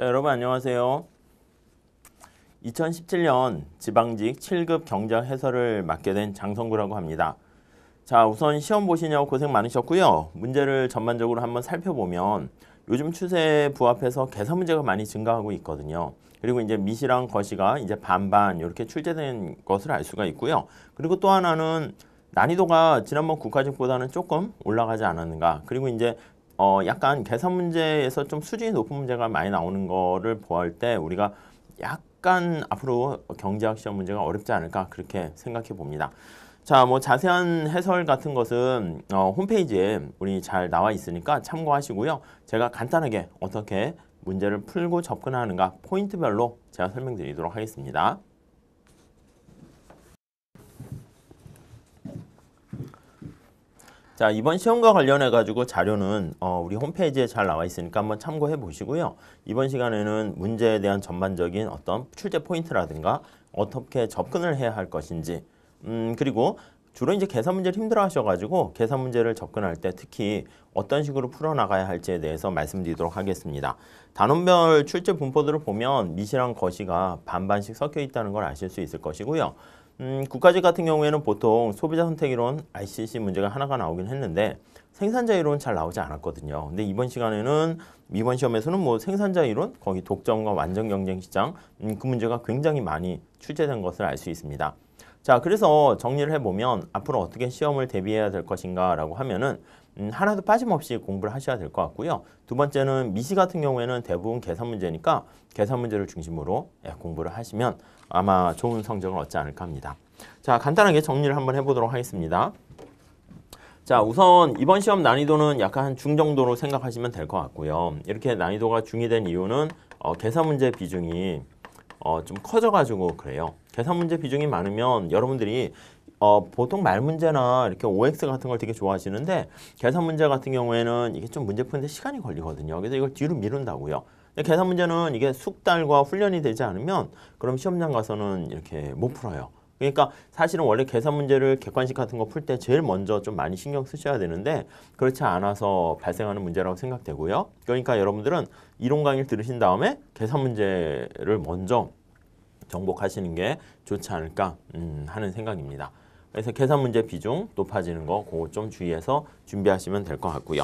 자, 여러분 안녕하세요. 2017년 지방직 7급 경제 해설을 맡게 된 장성구라고 합니다. 자, 우선 시험 보시냐고 고생 많으셨고요. 문제를 전반적으로 한번 살펴보면 요즘 추세에 부합해서 개선 문제가 많이 증가하고 있거든요. 그리고 이제 미시랑 거시가 이제 반반 이렇게 출제된 것을 알 수가 있고요. 그리고 또 하나는 난이도가 지난번 국가직보다는 조금 올라가지 않았는가 그리고 이제 어 약간 계산 문제에서 좀 수준이 높은 문제가 많이 나오는 거를 보할 때 우리가 약간 앞으로 경제학 시험 문제가 어렵지 않을까 그렇게 생각해 봅니다. 자, 뭐 자세한 해설 같은 것은 어, 홈페이지에 우리 잘 나와 있으니까 참고하시고요. 제가 간단하게 어떻게 문제를 풀고 접근하는가 포인트별로 제가 설명드리도록 하겠습니다. 자 이번 시험과 관련해 가지고 자료는 어, 우리 홈페이지에 잘 나와 있으니까 한번 참고해 보시고요. 이번 시간에는 문제에 대한 전반적인 어떤 출제 포인트라든가 어떻게 접근을 해야 할 것인지 음 그리고 주로 이제 계산 문제를 힘들어 하셔가지고 계산 문제를 접근할 때 특히 어떤 식으로 풀어나가야 할지에 대해서 말씀드리도록 하겠습니다. 단원별 출제 분포들을 보면 미실한 거시가 반반씩 섞여 있다는 걸 아실 수 있을 것이고요. 음, 국가직 같은 경우에는 보통 소비자 선택 이론 ICC 문제가 하나가 나오긴 했는데 생산자 이론 은잘 나오지 않았거든요. 근데 이번 시간에는 이번 시험에서는 뭐 생산자 이론, 거기 독점과 완전 경쟁 시장 음, 그 문제가 굉장히 많이 출제된 것을 알 수 있습니다. 자, 그래서 정리를 해보면 앞으로 어떻게 시험을 대비해야 될 것인가 라고 하면은 음, 하나도 빠짐없이 공부를 하셔야 될 것 같고요. 두 번째는 미시 같은 경우에는 대부분 계산 문제니까 계산 문제를 중심으로 예, 공부를 하시면 아마 좋은 성적을 얻지 않을까 합니다. 자, 간단하게 정리를 한번 해보도록 하겠습니다. 자, 우선 이번 시험 난이도는 약간 중 정도로 생각하시면 될 것 같고요. 이렇게 난이도가 중이 된 이유는 어, 계산 문제 비중이 어, 좀 커져가지고 그래요. 계산 문제 비중이 많으면 여러분들이 어, 보통 말 문제나 이렇게 OX 같은 걸 되게 좋아하시는데 계산 문제 같은 경우에는 이게 좀 문제 푸는데 시간이 걸리거든요. 그래서 이걸 뒤로 미룬다고요. 계산 문제는 이게 숙달과 훈련이 되지 않으면 그럼 시험장 가서는 이렇게 못 풀어요. 그러니까 사실은 원래 계산 문제를 객관식 같은 거 풀 때 제일 먼저 좀 많이 신경 쓰셔야 되는데 그렇지 않아서 발생하는 문제라고 생각되고요. 그러니까 여러분들은 이론 강의를 들으신 다음에 계산 문제를 먼저 정복하시는 게 좋지 않을까 음, 하는 생각입니다. 그래서 계산 문제 비중 높아지는 거 그거 좀 주의해서 준비하시면 될 것 같고요.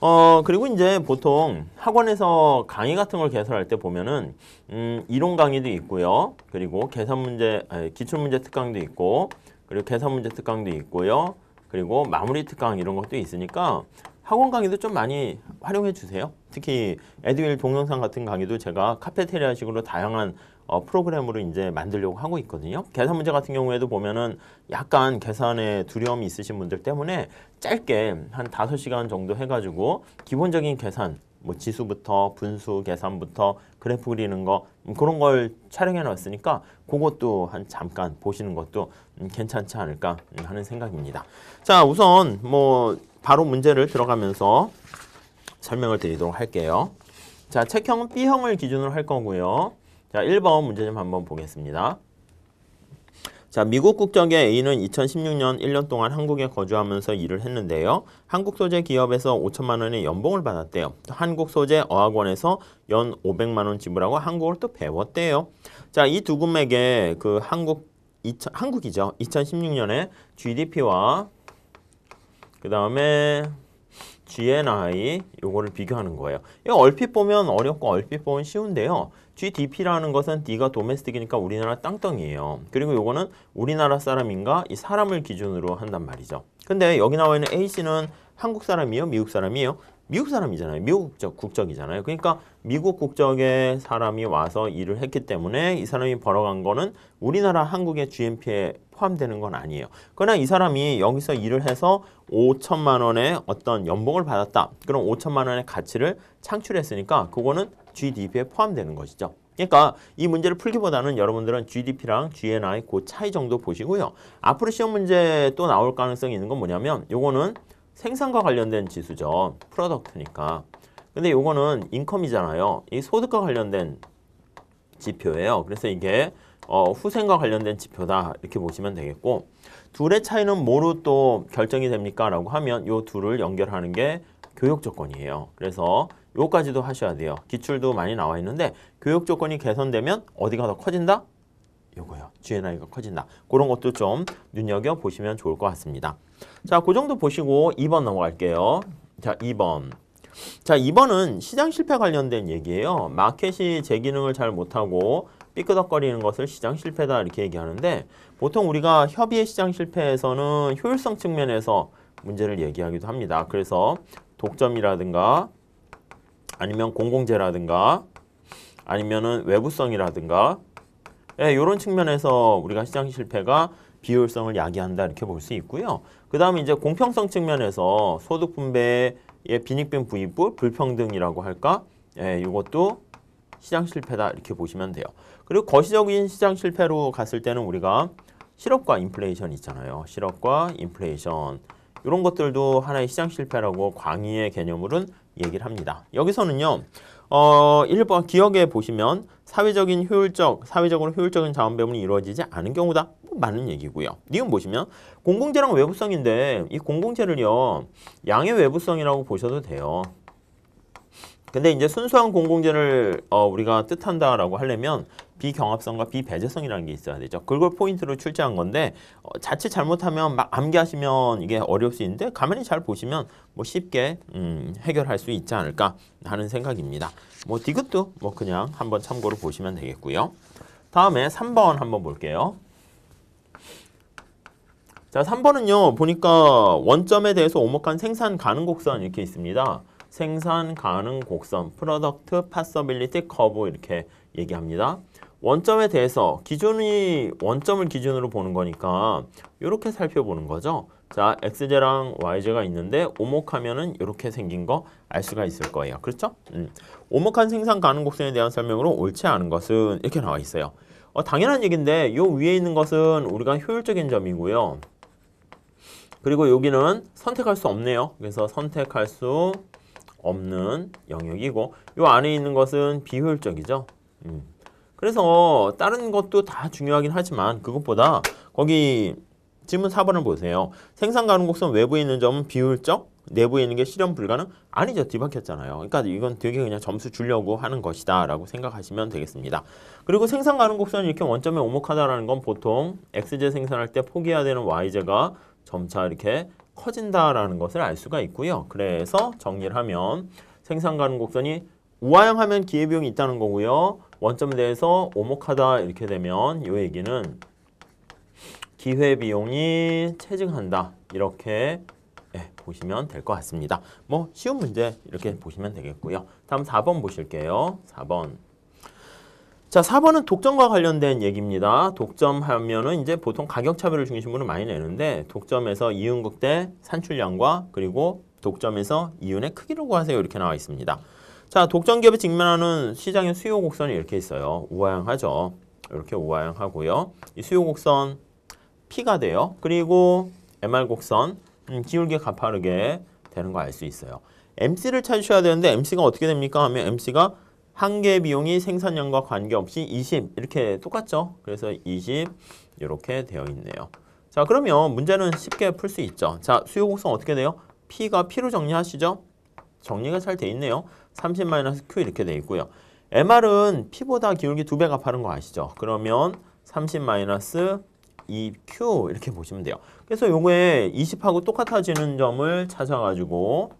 어 그리고 이제 보통 학원에서 강의 같은 걸 개설할 때 보면은 음 이론 강의도 있고요. 그리고 계산 문제 아, 기출 문제 특강도 있고 그리고 계산 문제 특강도 있고요. 그리고 마무리 특강 이런 것도 있으니까 학원 강의도 좀 많이 활용해 주세요. 특히 에듀윌 동영상 같은 강의도 제가 카페테리아식으로 다양한 어, 프로그램으로 이제 만들려고 하고 있거든요. 계산 문제 같은 경우에도 보면은 약간 계산에 두려움이 있으신 분들 때문에 짧게 한5 시간 정도 해가지고 기본적인 계산, 뭐 지수부터 분수 계산부터 그래프 그리는 거 음, 그런 걸 촬영해 놨으니까 그것도 한 잠깐 보시는 것도 음, 괜찮지 않을까 음, 하는 생각입니다. 자 우선 뭐 바로 문제를 들어가면서 설명을 드리도록 할게요. 자, 책형은 B형을 기준으로 할 거고요. 자, 1번 문제 좀 한번 보겠습니다. 자, 미국 국적의 A는 2016년 1년 동안 한국에 거주하면서 일을 했는데요. 한국 소재 기업에서 5천만 원의 연봉을 받았대요. 한국 소재 어학원에서 연 500만 원 지불하고 한국을 또 배웠대요. 자, 이 두금액의그 한국 2000, 한국이죠. 2016년에 GDP와 그 다음에 GNI 요거를 비교하는 거예요. 이거 얼핏 보면 어렵고 얼핏 보면 쉬운데요. GDP라는 것은 D가 도메스틱이니까 우리나라 땅덩이에요. 그리고 요거는 우리나라 사람인가 이 사람을 기준으로 한단 말이죠. 근데 여기 나와 있는 A씨는 한국 사람이요? 미국 사람이에요? 미국 사람이잖아요. 미국 국적, 이잖아요 그러니까 미국 국적의 사람이 와서 일을 했기 때문에 이 사람이 벌어간 거는 우리나라 한국의 g m p 에 포함되는 건 아니에요. 그러나 이 사람이 여기서 일을 해서 5천만 원의 어떤 연봉을 받았다. 그럼 5천만 원의 가치를 창출했으니까 그거는 GDP에 포함되는 것이죠. 그러니까 이 문제를 풀기보다는 여러분들은 GDP랑 GNI 그 차이 정도 보시고요. 앞으로 시험 문제 또 나올 가능성이 있는 건 뭐냐면 요거는 생산과 관련된 지수죠. 프로덕트니까. 근데 요거는 인컴이잖아요. 이 소득과 관련된 지표예요. 그래서 이게 어, 후생과 관련된 지표다 이렇게 보시면 되겠고 둘의 차이는 뭐로 또 결정이 됩니까? 라고 하면 요 둘을 연결하는 게 교육 조건이에요. 그래서 요까지도 하셔야 돼요. 기출도 많이 나와 있는데 교육 조건이 개선되면 어디가 더 커진다? 요거요. GNI가 커진다. 그런 것도 좀 눈여겨보시면 좋을 것 같습니다. 자, 그 정도 보시고 2번 넘어갈게요. 자, 2번. 자, 2번은 시장 실패 관련된 얘기예요. 마켓이 제 기능을 잘 못하고 삐끄덕거리는 것을 시장 실패다 이렇게 얘기하는데 보통 우리가 협의의 시장 실패에서는 효율성 측면에서 문제를 얘기하기도 합니다. 그래서 독점이라든가 아니면 공공재라든가 아니면은 외부성이라든가 예, 이런 측면에서 우리가 시장 실패가 비효율성을 야기한다 이렇게 볼 수 있고요. 그 다음에 이제 공평성 측면에서 소득 분배의 빈익빈 부익부 불평등이라고 할까? 예, 이것도 시장 실패다 이렇게 보시면 돼요. 그리고 거시적인 시장 실패로 갔을 때는 우리가 실업과 인플레이션 있잖아요. 실업과 인플레이션 이런 것들도 하나의 시장 실패라고 광의의 개념으로는 얘기를 합니다. 여기서는요. 어, 1번 기억에 보시면 사회적인 효율적, 사회적으로 효율적인 자원 배분이 이루어지지 않은 경우다. 뭐 많은 얘기고요. 니은 보시면 공공재랑 외부성인데 이 공공재를요. 양의 외부성이라고 보셔도 돼요. 근데 이제 순수한 공공재를 어, 우리가 뜻한다라고 하려면 비경합성과 비배제성이라는 게 있어야 되죠. 그걸 포인트로 출제한 건데 어, 자칫 잘못하면 막 암기하시면 이게 어려울 수 있는데 가만히 잘 보시면 뭐 쉽게 음, 해결할 수 있지 않을까 하는 생각입니다. 뭐 디귿도 뭐 그냥 한번 참고로 보시면 되겠고요. 다음에 3번 한번 볼게요. 자, 3번은요. 보니까 원점에 대해서 오목한 생산 가능 곡선 이렇게 있습니다. 생산 가능 곡선, 프로덕트 파서빌리티 커브 이렇게 얘기합니다. 원점에 대해서 기준이 원점을 기준으로 보는 거니까 이렇게 살펴보는 거죠. 자, x제랑 y제가 있는데 오목하면은 이렇게 생긴 거 알 수가 있을 거예요. 그렇죠? 음. 오목한 생산 가능 곡선에 대한 설명으로 옳지 않은 것은 이렇게 나와 있어요. 어, 당연한 얘기인데 요 위에 있는 것은 우리가 효율적인 점이고요. 그리고 여기는 선택할 수 없네요. 그래서 선택할 수 없는 영역이고 이 안에 있는 것은 비효율적이죠. 음. 그래서 다른 것도 다 중요하긴 하지만 그것보다 거기 질문 4번을 보세요. 생산 가능 곡선 외부에 있는 점은 비효율적, 내부에 있는 게 실현 불가능? 아니죠. 뒤바뀌었잖아요. 그러니까 이건 되게 그냥 점수 주려고 하는 것이다 라고 생각하시면 되겠습니다. 그리고 생산 가능 곡선이 이렇게 원점에 오목하다라는 건 보통 x제 생산할 때 포기해야 되는 y제가 점차 이렇게 커진다라는 것을 알 수가 있고요. 그래서 정리를 하면 생산 가능 곡선이 우하형 하면 기회비용이 있다는 거고요. 원점 대에서 오목하다 이렇게 되면 이 얘기는 기회비용이 체증한다 이렇게 예, 보시면 될 것 같습니다. 뭐 쉬운 문제 이렇게 보시면 되겠고요. 다음 4번 보실게요. 4번 자, 4번은 독점과 관련된 얘기입니다. 독점하면은 이제 보통 가격 차별을 중심으로 많이 내는데 독점에서 이윤극 대 산출량과 그리고 독점에서 이윤의 크기를 구하세요. 이렇게 나와 있습니다. 자, 독점 기업이 직면하는 시장의 수요 곡선이 이렇게 있어요. 우아향하죠. 이렇게 우아향하고요. 이 수요 곡선 P가 돼요. 그리고 MR 곡선 음, 기울게 가파르게 되는 거 알 수 있어요. MC를 찾으셔야 되는데 MC가 어떻게 됩니까? 하면 MC가 한계의 비용이 생산량과 관계없이 20 이렇게 똑같죠. 그래서 20 이렇게 되어 있네요. 자 그러면 문제는 쉽게 풀 수 있죠. 자 수요 곡선 어떻게 돼요? P가 P로 정리하시죠. 정리가 잘 돼 있네요. 30-Q 이렇게 돼 있고요. MR은 P보다 기울기 두배가 빠른 거 아시죠? 그러면 30-2Q 이렇게 보시면 돼요. 그래서 요거에 20하고 똑같아지는 점을 찾아가지고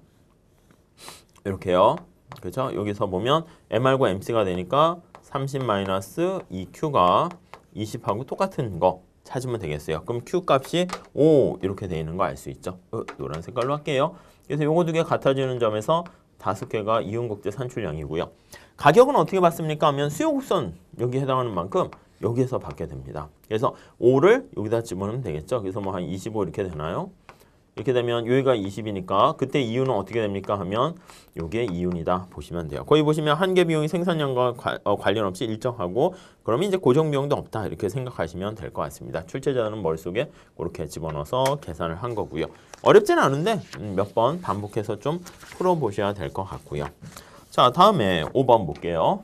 이렇게요. 그죠? 여기서 보면 MR과 MC가 되니까 30 마이너스 2Q가 20하고 똑같은 거 찾으면 되겠어요. 그럼 Q 값이 5 이렇게 되어 있는 거 알 수 있죠? 으, 노란 색깔로 할게요. 그래서 요거 두 개 같아지는 점에서 다섯 개가 이윤국제 산출량이고요. 가격은 어떻게 봤습니까 하면 수요곡선 여기 해당하는 만큼 여기에서 받게 됩니다. 그래서 5를 여기다 집어넣으면 되겠죠? 그래서 뭐 한 25 이렇게 되나요? 이렇게 되면 여기가 20이니까 그때 이윤은 어떻게 됩니까 하면 요게 이윤이다 보시면 돼요. 거의 보시면 한계 비용이 생산량과 관, 어, 련 없이 일정하고 그러면 이제 고정 비용도 없다 이렇게 생각하시면 될 것 같습니다. 출제자는 머릿속에 그렇게 집어넣어서 계산을 한 거고요. 어렵진 않은데 음, 몇번 반복해서 좀 풀어보셔야 될 것 같고요. 자 다음에 5번 볼게요.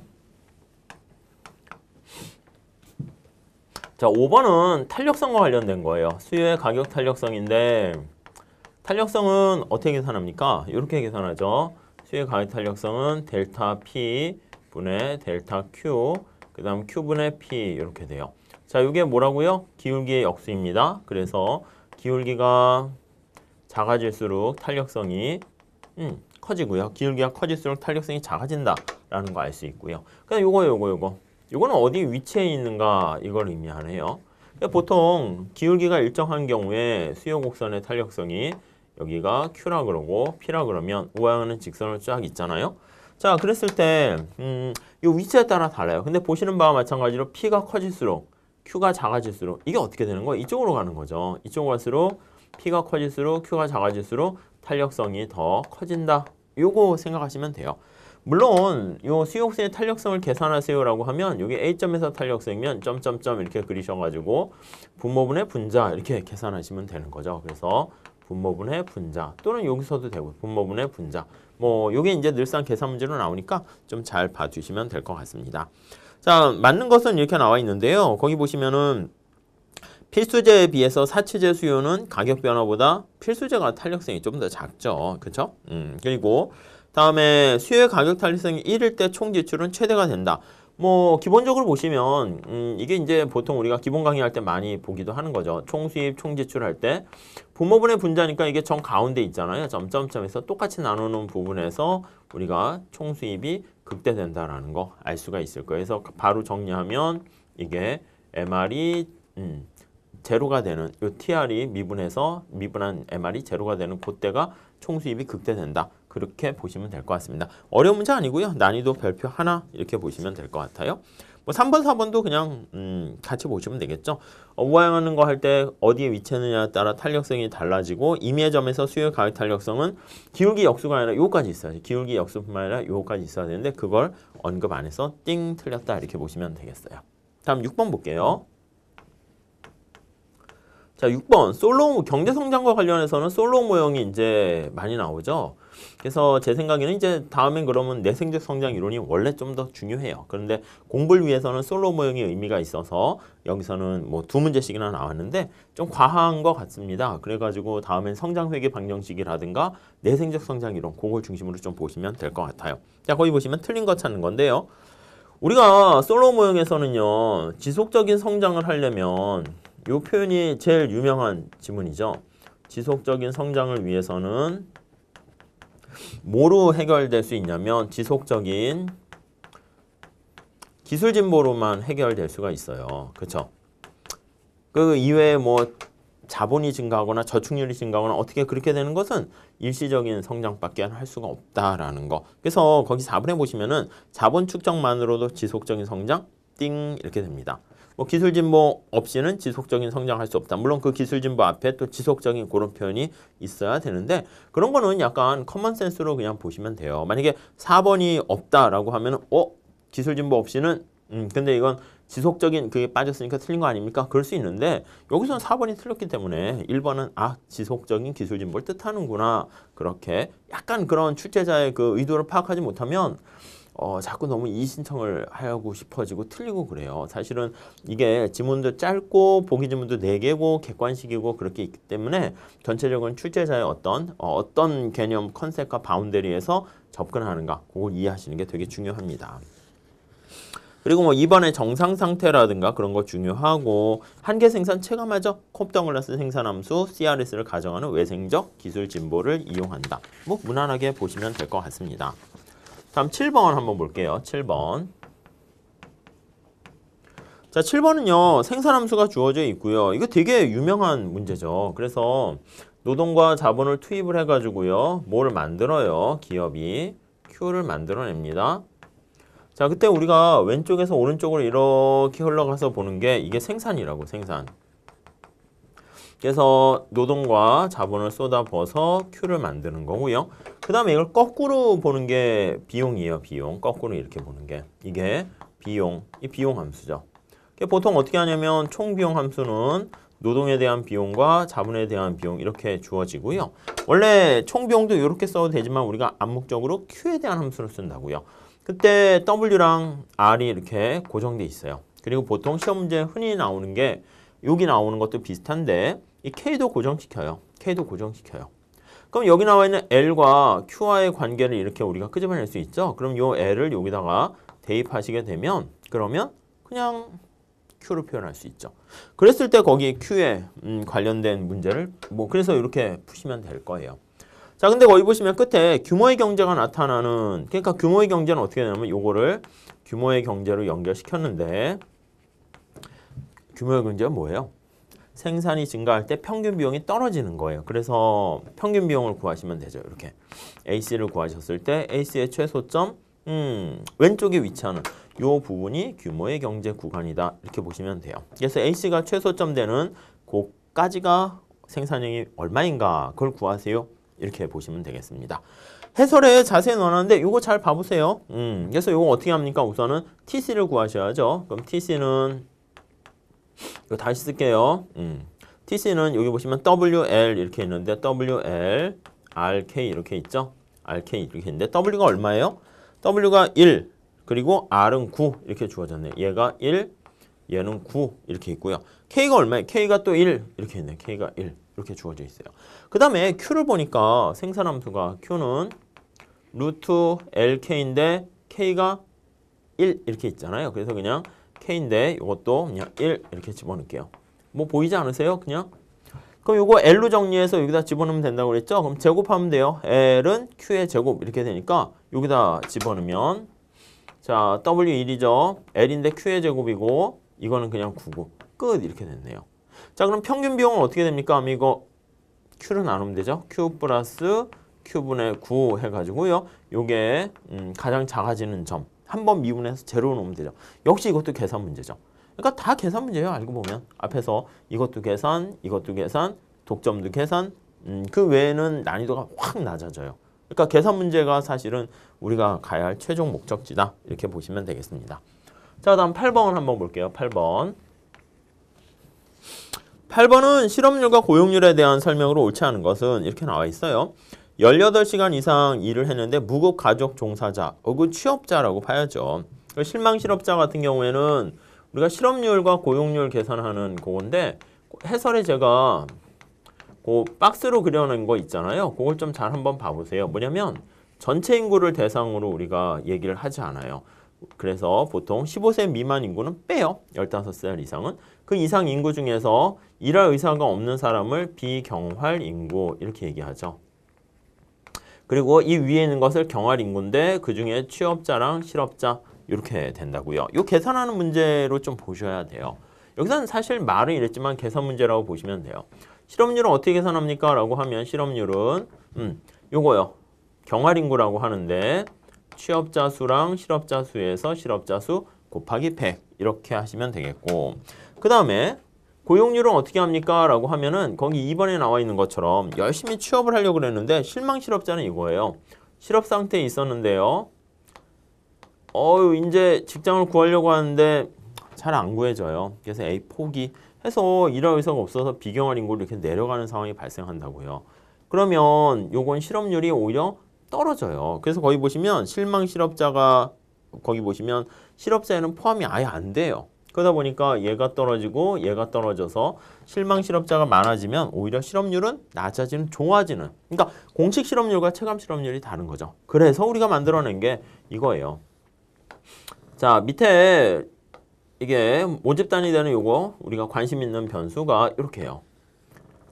자, 5번은 탄력성과 관련된 거예요. 수요의 가격 탄력성인데 탄력성은 어떻게 계산합니까? 이렇게 계산하죠. 수의 가의 탄력성은 델타 P 분의 델타 Q 그 다음 Q분의 P 이렇게 돼요. 자, 이게 뭐라고요? 기울기의 역수입니다. 그래서 기울기가 작아질수록 탄력성이 음, 커지고요. 기울기가 커질수록 탄력성이 작아진다라는 거 알 수 있고요. 그다 요거 요거 요거. 요거는 어디 위치에 있는가 이걸 의미하네요. 그러니까 보통 기울기가 일정한 경우에 수요 곡선의 탄력성이 여기가 Q라 그러고 P라 그러면 우하향하 직선으로 쫙 있잖아요. 자, 그랬을 때, 음, 이 위치에 따라 달라요. 근데 보시는 바와 마찬가지로 P가 커질수록 Q가 작아질수록 이게 어떻게 되는 거예요? 이쪽으로 가는 거죠. 이쪽으로 갈수록 P가 커질수록 Q가 작아질수록 탄력성이 더 커진다. 요거 생각하시면 돼요. 물론 요 수용성의 탄력성을 계산하세요라고 하면 여기 A점에서 탄력성이면 점점점 이렇게 그리셔가지고 분모분의 분자 이렇게 계산하시면 되는 거죠. 그래서 분모분의 분자 또는 여기서도 되고 분모분의 분자 뭐 이게 이제 늘상 계산 문제로 나오니까 좀 잘 봐주시면 될 것 같습니다. 자 맞는 것은 이렇게 나와 있는데요. 거기 보시면은 필수제에 비해서 사치제 수요는 가격 변화보다 필수제가 탄력성이 좀 더 작죠. 그쵸 음, 그리고 다음에 수요의 가격 탄력성이 1일 때 총 지출은 최대가 된다. 뭐 기본적으로 보시면 음, 이게 이제 보통 우리가 기본 강의할 때 많이 보기도 하는 거죠. 총수입, 총지출할 때 부모분의 분자니까 이게 정 가운데 있잖아요. 점점점에서 똑같이 나누는 부분에서 우리가 총수입이 극대된다라는 거 알 수가 있을 거예요. 그래서 바로 정리하면 이게 MR이 음, 제로가 되는 요 TR이 미분해서 미분한 MR이 제로가 되는 그때가 총수입이 극대된다. 그렇게 보시면 될 것 같습니다. 어려운 문제 아니고요. 난이도 별표 하나 이렇게 보시면 될 것 같아요. 뭐 3번, 4번도 그냥 음, 같이 보시면 되겠죠. 어부하는 거 할 때 어디에 위치하느냐에 따라 탄력성이 달라지고 임의 점에서 수요 가격 탄력성은 기울기 역수가 아니라 요까지 있어야지. 기울기 역수뿐만 아니라 요까지 있어야 되는데 그걸 언급 안 해서 띵 틀렸다 이렇게 보시면 되겠어요. 다음 6번 볼게요. 자, 6번. 솔로 경제 성장과 관련해서는 솔로 모형이 이제 많이 나오죠. 그래서 제 생각에는 이제 다음엔 그러면 내생적 성장 이론이 원래 좀 더 중요해요. 그런데 공부를 위해서는 솔로 모형의 의미가 있어서 여기서는 뭐 두 문제씩이나 나왔는데 좀 과한 것 같습니다. 그래가지고 다음엔 성장회계 방정식이라든가 내생적 성장 이론 그걸 중심으로 좀 보시면 될 것 같아요. 자 거기 보시면 틀린 것 찾는 건데요. 우리가 솔로 모형에서는요 지속적인 성장을 하려면 이 표현이 제일 유명한 지문이죠. 지속적인 성장을 위해서는 뭐로 해결될 수 있냐면 지속적인 기술 진보로만 해결될 수가 있어요. 그렇죠? 그 이외에 뭐 자본이 증가하거나 저축률이 증가하거나 어떻게 그렇게 되는 것은 일시적인 성장밖에 할 수가 없다라는 거. 그래서 거기 4번에 보시면은 자본 축적만으로도 지속적인 성장 띵 이렇게 됩니다. 뭐 기술 진보 없이는 지속적인 성장할 수 없다. 물론 그 기술 진보 앞에 또 지속적인 그런 표현이 있어야 되는데 그런 거는 약간 커먼 센스로 그냥 보시면 돼요. 만약에 4번이 없다라고 하면 어 기술 진보 없이는 음 근데 이건 지속적인 그게 빠졌으니까 틀린 거 아닙니까? 그럴 수 있는데 여기서는 4번이 틀렸기 때문에 1번은 아 지속적인 기술 진보를 뜻하는구나 그렇게 약간 그런 출제자의 그 의도를 파악하지 못하면 어, 자꾸 너무 이신청을 하고 싶어지고 틀리고 그래요. 사실은 이게 지문도 짧고 보기 지문도 네개고 객관식이고 그렇게 있기 때문에 전체적인 출제자의 어떤 어, 어떤 개념 컨셉과 바운데리에서 접근하는가 그걸 이해하시는 게 되게 중요합니다. 그리고 뭐 이번에 정상 상태라든가 그런 거 중요하고 한계 생산 체감하죠. 콥덩글라스 생산함수 CRS를 가정하는 외생적 기술 진보를 이용한다. 뭐 무난하게 보시면 될 것 같습니다. 다음 7번 한번 볼게요. 7번. 자, 7번은요. 생산함수가 주어져 있고요. 이거 되게 유명한 문제죠. 그래서 노동과 자본을 투입을 해가지고요. 뭐를 만들어요. 기업이. Q를 만들어냅니다. 자, 그때 우리가 왼쪽에서 오른쪽으로 이렇게 흘러가서 보는 게 이게 생산이라고, 생산. 그래서 노동과 자본을 쏟아부어서 Q를 만드는 거고요. 그 다음에 이걸 거꾸로 보는 게 비용이에요. 비용. 거꾸로 이렇게 보는 게. 이게 비용. 이 비용 함수죠. 보통 어떻게 하냐면 총비용 함수는 노동에 대한 비용과 자본에 대한 비용 이렇게 주어지고요. 원래 총비용도 이렇게 써도 되지만 우리가 암묵적으로 Q에 대한 함수를 쓴다고요. 그때 W랑 R이 이렇게 고정돼 있어요. 그리고 보통 시험 문제 흔히 나오는 게 여기 나오는 것도 비슷한데 이 K도 고정시켜요. K도 고정시켜요. 그럼 여기 나와 있는 L과 Q와의 관계를 이렇게 우리가 끄집어낼 수 있죠. 그럼 요 L을 여기다가 대입하시게 되면 그러면 그냥 Q로 표현할 수 있죠. 그랬을 때 거기 Q에 음, 관련된 문제를 뭐 그래서 이렇게 푸시면 될 거예요. 자 근데 거기 보시면 끝에 규모의 경제가 나타나는 그러니까 규모의 경제는 어떻게 되냐면 요거를 규모의 경제로 연결시켰는데 규모의 경제가 뭐예요? 생산이 증가할 때 평균 비용이 떨어지는 거예요. 그래서 평균 비용을 구하시면 되죠. 이렇게 AC를 구하셨을 때 AC의 최소점 음, 왼쪽에 위치하는 이 부분이 규모의 경제 구간이다. 이렇게 보시면 돼요. 그래서 AC가 최소점 되는 곳까지가 생산량이 얼마인가 그걸 구하세요. 이렇게 보시면 되겠습니다. 해설에 자세히 넣어놨는데 이거 잘 봐보세요. 음, 그래서 이거 어떻게 합니까? 우선은 TC를 구하셔야죠. 그럼 TC는 이거 다시 쓸게요. 음. TC는 여기 보시면 WL 이렇게 있는데 WL, RK 이렇게 있죠? RK 이렇게 있는데 W가 얼마예요? W가 1, 그리고 R은 9 이렇게 주어졌네. 얘가 1, 얘는 9 이렇게 있고요. K가 얼마예요? K가 또 1 이렇게 있네. K가 1 이렇게 주어져 있어요. 그 다음에 Q를 보니까 생산함수가 Q는 루트 LK인데 K가 1 이렇게 있잖아요. 그래서 그냥 K인데 이것도 그냥 1 이렇게 집어넣을게요. 뭐 보이지 않으세요? 그냥? 그럼 이거 L로 정리해서 여기다 집어넣으면 된다고 그랬죠? 그럼 제곱하면 돼요. L은 Q의 제곱 이렇게 되니까 여기다 집어넣으면 자 W1이죠. L인데 Q의 제곱이고 이거는 그냥 9고 끝 이렇게 됐네요. 자 그럼 평균 비용은 어떻게 됩니까? 이거 Q로 나누면 되죠. Q 플러스 Q분의 9 해가지고요. 요게 음, 가장 작아지는 점 한번 미분해서 제로로 놓으면 되죠. 역시 이것도 계산 문제죠. 그러니까 다 계산 문제예요. 알고 보면. 앞에서 이것도 계산, 이것도 계산, 독점도 계산, 음, 그 외에는 난이도가 확 낮아져요. 그러니까 계산 문제가 사실은 우리가 가야 할 최종 목적지다. 이렇게 보시면 되겠습니다. 자, 다음 8번을 한번 볼게요. 8번. 8번은 실업률과 고용률에 대한 설명으로 옳지 않은 것은 이렇게 나와 있어요. 열여덟 시간 이상 일을 했는데 무급 가족 종사자 혹은 취업자라고 봐야죠. 실망 실업자 같은 경우에는 우리가 실업률과 고용률 계산하는 그건데 해설에 제가 그 박스로 그려낸 거 있잖아요. 그걸 좀 잘 한번 봐보세요. 뭐냐면 전체 인구를 대상으로 우리가 얘기를 하지 않아요. 그래서 보통 15세 미만 인구는 빼요. 15살 이상은. 그 이상 인구 중에서 일할 의사가 없는 사람을 비경활 인구 이렇게 얘기하죠. 그리고 이 위에 있는 것을 경활 인구인데 그중에 취업자랑 실업자 이렇게 된다고요. 이 계산하는 문제로 좀 보셔야 돼요. 여기서는 사실 말은 이랬지만 계산 문제라고 보시면 돼요. 실업률은 어떻게 계산합니까? 라고 하면 실업률은 음, 요거요. 경활 인구라고 하는데 취업자 수랑 실업자 수에서 실업자 수 곱하기 100 이렇게 하시면 되겠고 그 다음에 고용률은 어떻게 합니까? 라고 하면은 거기 2번에 나와 있는 것처럼 열심히 취업을 하려고 그랬는데 실망 실업자는 이거예요. 실업 상태에 있었는데요. 어유 이제 직장을 구하려고 하는데 잘 안 구해져요. 그래서 A 포기 해서 일할 의사가 없어서 비경할 인구로 이렇게 내려가는 상황이 발생한다고요. 그러면 요건 실업률이 오히려 떨어져요. 그래서 거기 보시면 실망 실업자가 거기 보시면 실업자에는 포함이 아예 안 돼요. 그러다 보니까 얘가 떨어지고 얘가 떨어져서 실망 실업자가 많아지면 오히려 실업률은 낮아지는, 좋아지는. 그러니까 공식 실업률과 체감 실업률이 다른 거죠. 그래서 우리가 만들어낸 게 이거예요. 자, 밑에 이게 모집단이 되는 요거 우리가 관심 있는 변수가 이렇게 해요.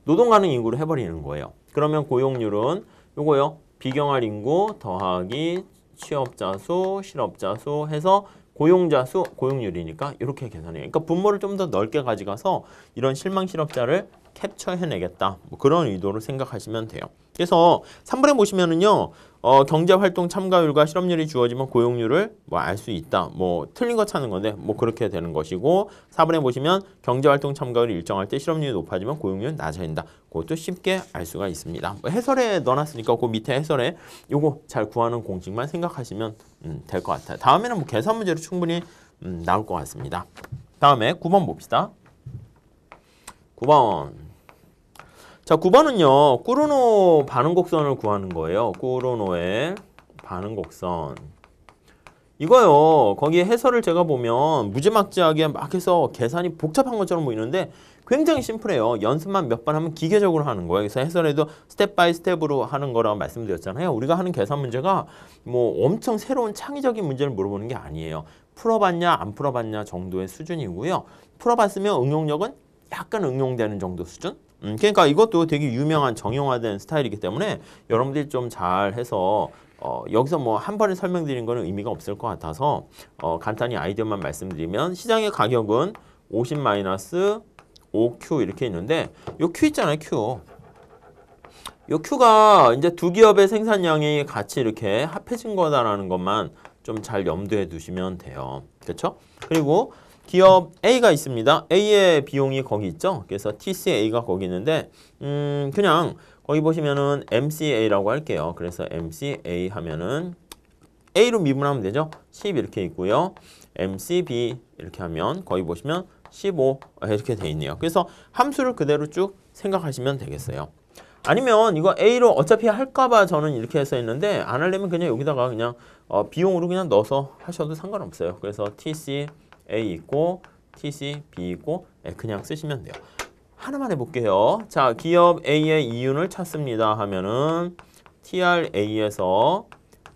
노동 가능 인구를 해버리는 거예요. 그러면 고용률은 요거요. 비경할 인구 더하기 취업자 수, 실업자 수 해서 고용자 수 고용률이니까 이렇게 계산해요. 그러니까 분모를 좀 더 넓게 가져가서 이런 실망 실업자를 캡처해내겠다. 뭐 그런 의도로 생각하시면 돼요. 그래서 3번에 보시면은요. 어, 경제활동 참가율과 실업률이 주어지면 고용률을 뭐 알 수 있다. 뭐 틀린 거 찾는 건데 뭐 그렇게 되는 것이고 4번에 보시면 경제활동 참가율이 일정할 때 실업률이 높아지면 고용률은 낮아진다. 그것도 쉽게 알 수가 있습니다. 뭐 해설에 넣어놨으니까 그 밑에 해설에 요거 잘 구하는 공식만 생각하시면 음, 될것 같아요. 다음에는 뭐 계산 문제로 충분히 음, 나올 것 같습니다. 다음에 9번 봅시다. 9번 자, 9번은요. 꾸르노 반응곡선을 구하는 거예요. 꾸르노의 반응곡선. 이거요. 거기에 해설을 제가 보면 무지막지하게 막 해서 계산이 복잡한 것처럼 보이는데 굉장히 심플해요. 연습만 몇 번 하면 기계적으로 하는 거예요. 그래서 해설에도 스텝 바이 스텝으로 하는 거라고 말씀드렸잖아요. 우리가 하는 계산 문제가 뭐 엄청 새로운 창의적인 문제를 물어보는 게 아니에요. 풀어봤냐 안 풀어봤냐 정도의 수준이고요. 풀어봤으면 응용력은 약간 응용되는 정도 수준? 음, 그러니까 이것도 되게 유명한 정형화된 스타일이기 때문에 여러분들이 좀 잘해서 어, 여기서 뭐 한 번에 설명드린 거는 의미가 없을 것 같아서 어, 간단히 아이디어만 말씀드리면 시장의 가격은 50 마이너스 5Q 이렇게 있는데 요 Q 있잖아요 Q 요 Q가 이제 두 기업의 생산량이 같이 이렇게 합해진 거다라는 것만 좀 잘 염두에 두시면 돼요 그렇죠? 그리고 기업 A가 있습니다. A의 비용이 거기 있죠. 그래서 TCA가 거기 있는데 음 그냥 거기 보시면은 MCA라고 할게요. 그래서 MCA 하면은 A로 미분하면 되죠. 10 이렇게 있고요. MCB 이렇게 하면 거기 보시면 15 이렇게 돼 있네요. 그래서 함수를 그대로 쭉 생각하시면 되겠어요. 아니면 이거 A로 어차피 할까봐 저는 이렇게 해서 했는데 안 하려면 그냥 여기다가 그냥 어, 비용으로 그냥 넣어서 하셔도 상관없어요. 그래서 TC A 있고 TC B 있고 예, 그냥 쓰시면 돼요. 하나만 해볼게요. 자, 기업 A의 이윤을 찾습니다 하면은 TRA에서